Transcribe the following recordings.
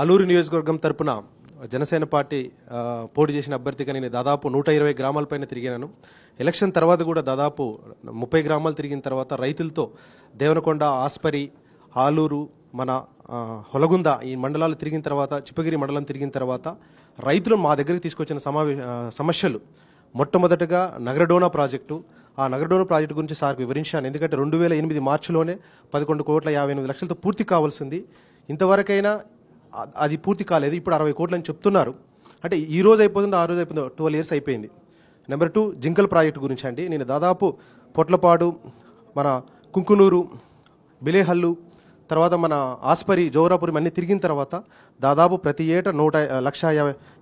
ఆలూరు నియోజకవర్గం తరపున జనసేన పార్టీ పోటీ చేసిన అభ్యర్థిగా నేను దాదాపు నూట ఇరవై గ్రామాలపైన తిరిగాను ఎలక్షన్ తర్వాత కూడా దాదాపు ముప్పై గ్రామాలు తిరిగిన తర్వాత రైతులతో దేవనకొండ ఆస్పరి ఆలూరు మన హొలగుంద ఈ మండలాలు తిరిగిన తర్వాత చిప్పగిరి మండలం తిరిగిన తర్వాత రైతులు మా దగ్గరికి తీసుకొచ్చిన సమావేశ సమస్యలు మొట్టమొదటగా నగరడోనా ప్రాజెక్టు ఆ నగరడోనా ప్రాజెక్టు గురించి సార్ వివరించాను ఎందుకంటే రెండు వేల ఎనిమిది మార్చిలోనే పదకొండు కోట్ల యాభై ఎనిమిది లక్షలతో పూర్తి కావాల్సింది ఇంతవరకైనా అది పూర్తి కాలేదు ఇప్పుడు అరవై కోట్లని చెప్తున్నారు అంటే ఈ రోజు అయిపోతుంది ఆ రోజు అయిపోతుందో ట్వెల్వ్ ఇయర్స్ అయిపోయింది నెంబర్ టూ జింకల్ ప్రాజెక్టు గురించి అండి నేను దాదాపు పొట్లపాడు మన కుంకునూరు బిలేహల్లు తర్వాత మన ఆస్పరి జోరాపురం అన్నీ తిరిగిన తర్వాత దాదాపు ప్రతి ఏటా నూట లక్ష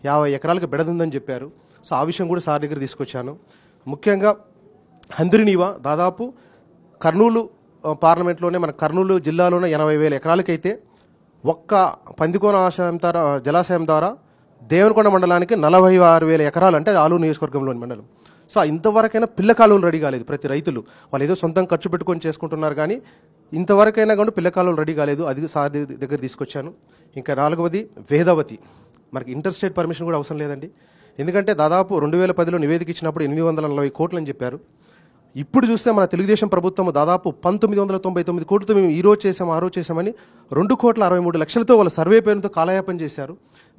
యాభై ఎకరాలకు బెడదుందని చెప్పారు సో ఆ విషయం కూడా సార్ దగ్గర తీసుకొచ్చాను ముఖ్యంగా హంద్రినీవా దాదాపు కర్నూలు పార్లమెంట్లోనే మన కర్నూలు జిల్లాలోనే ఎనభై వేల ఎకరాలకైతే ఒక్క పందికోన ఆశయం ద్వారా జలాశయం ద్వారా దేవనకొండ మండలానికి నలభై ఆరు వేల ఎకరాలు అంటే ఆలూరు నియోజకవర్గంలోని మండలం సో ఇంతవరకైనా పిల్ల కాలువలు రెడీ కాలేదు ప్రతి రైతులు వాళ్ళు ఏదో సొంతం ఖర్చు పెట్టుకొని చేసుకుంటున్నారు కానీ ఇంతవరకైనా కానీ పిల్ల కాలువలు రెడీ కాలేదు అది సార్ దగ్గర తీసుకొచ్చాను ఇంకా నాలుగవది వేదవతి మనకి ఇంటర్ స్టేట్ పర్మిషన్ కూడా అవసరం లేదండి ఎందుకంటే దాదాపు రెండు వేల పదిలో నివేదిక ఇచ్చినప్పుడు ఎనిమిది వందల నలభై కోట్లు అని చెప్పారు ఇప్పుడు చూస్తే మన తెలుగుదేశం ప్రభుత్వం దాదాపు పంతొమ్మిది వందల తొంభై తొమ్మిది కోట్లతో మేము ఈ రోజు చేసాం ఆ రోజు చేసామని రెండు కోట్ల అరవై మూడు లక్షలతో వాళ్ళ సర్వే పేరుతో కాలయాపం చేశారు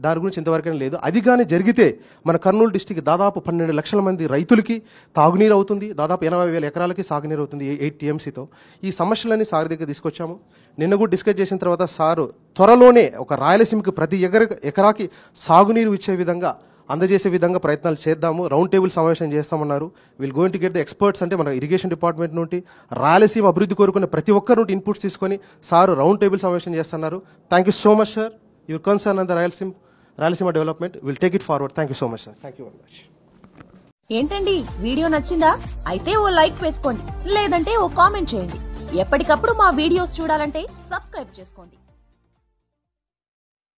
దాని గురించి ఇంతవరకైనా లేదు అది కానీ జరిగితే మన కర్నూలు డిస్టిక్ దాదాపు పన్నెండు లక్షల మంది రైతులకి తాగునీరు అవుతుంది దాదాపు ఎనభై వేల ఎకరాలకి సాగునీరు అవుతుంది ఎయిట్ టీఎంసీతో ఈ సమస్యలన్నీ సార్ దగ్గర తీసుకొచ్చాము నిన్న కూడా డిస్కస్ చేసిన తర్వాత సారు త్వరలోనే ఒక రాయలసీమకి ప్రతి ఎకర ఎకరాకి సాగునీరు ఇచ్చే విధంగా అందజేసే విధంగా ప్రయత్నాలు చేద్దాము రౌండ్ టేబుల్ సమావేశం చేస్తామన్నారు వీళ్ళు going to get the experts అంటే మన ఇరిగేషన్ డిపార్ట్మెంట్ నుండి రాయలసీమ అభివృద్ధి కోరుకునే ప్రతి ఒక్కరి నుండి ఇన్పుట్స్ తీసుకొని సార్ రౌండ్ టేబుల్ సమావేశం చేస్తున్నారు thank you so much sir your concern and Rayalaseema Rayalaseema development will take it forward thank you so much sir thank you very much ఏంటండి వీడియో నచ్చిందా అయితే ఓ లైక్ వేసుకోండి లేదంటే ఓ కామెంట్ చేయండి ఎప్పటికప్పుడు మా వీడియోస్ చూడాలంటే సబ్స్క్రైబ్ చేసుకోండి